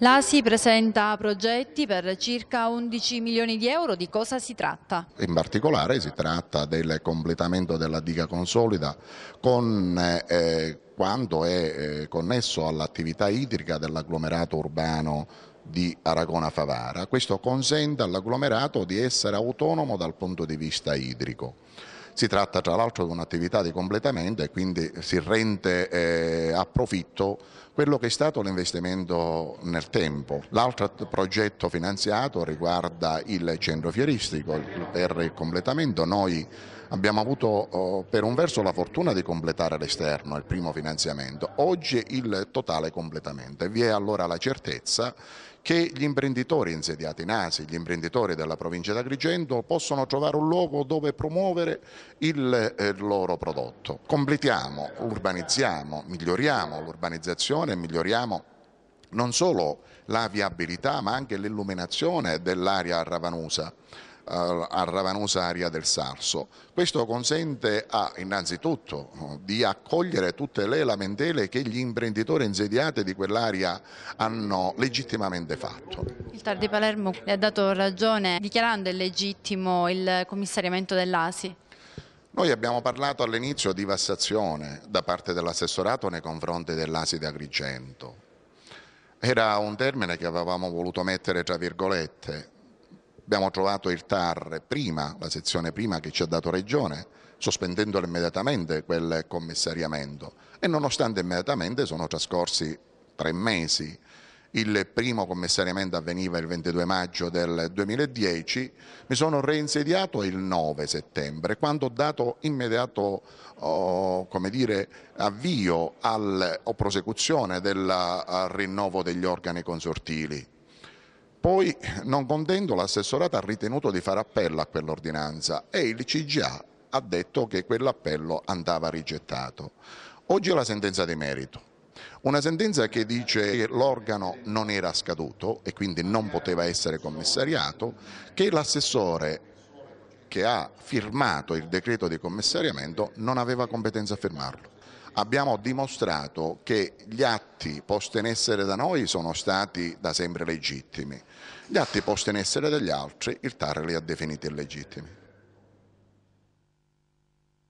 L'ASI presenta progetti per circa 11 milioni di euro, di cosa si tratta? In particolare si tratta del completamento della diga consolida con eh, eh quanto è eh, connesso all'attività idrica dell'agglomerato urbano di Aragona Favara. Questo consente all'agglomerato di essere autonomo dal punto di vista idrico. Si tratta tra l'altro di un'attività di completamento e quindi si rende eh, a profitto quello che è stato l'investimento nel tempo. L'altro progetto finanziato riguarda il centro fieristico per il completamento. Noi Abbiamo avuto oh, per un verso la fortuna di completare l'esterno, il primo finanziamento, oggi il totale completamento e vi è allora la certezza che gli imprenditori insediati in ASI, gli imprenditori della provincia di Agrigento, possono trovare un luogo dove promuovere il, eh, loro prodotto. Completiamo, urbanizziamo, miglioriamo l'urbanizzazione e miglioriamo non solo la viabilità ma anche l'illuminazione dell'area ravanusa a Ravanosa Aria del Sarso. Questo consente a, innanzitutto di accogliere tutte le lamentele che gli imprenditori insediati di quell'area hanno legittimamente fatto. Il Tar di Palermo le ha dato ragione dichiarando illegittimo il commissariamento dell'ASI. Noi abbiamo parlato all'inizio di vassazione da parte dell'assessorato nei confronti dell'ASI di Agrigento. Era un termine che avevamo voluto mettere tra virgolette, Abbiamo trovato il TAR prima, la sezione prima che ci ha dato regione, sospendendolo immediatamente quel commissariamento e nonostante immediatamente sono trascorsi tre mesi. Il primo commissariamento avveniva il 22 maggio del 2010, mi sono reinsediato il 9 settembre, quando ho dato immediato oh, dire, avvio al, o prosecuzione del rinnovo degli organi consortili poi, non contento, l'assessorato ha ritenuto di fare appello a quell'ordinanza e il CGA ha detto che quell'appello andava rigettato. Oggi è la sentenza di merito. Una sentenza che dice che l'organo non era scaduto e quindi non poteva essere commissariato, che l'assessore che ha firmato il decreto di commissariamento non aveva competenza a firmarlo abbiamo dimostrato che gli atti posti in essere da noi sono stati da sempre legittimi, gli atti posti in essere dagli altri il TAR li ha definiti illegittimi.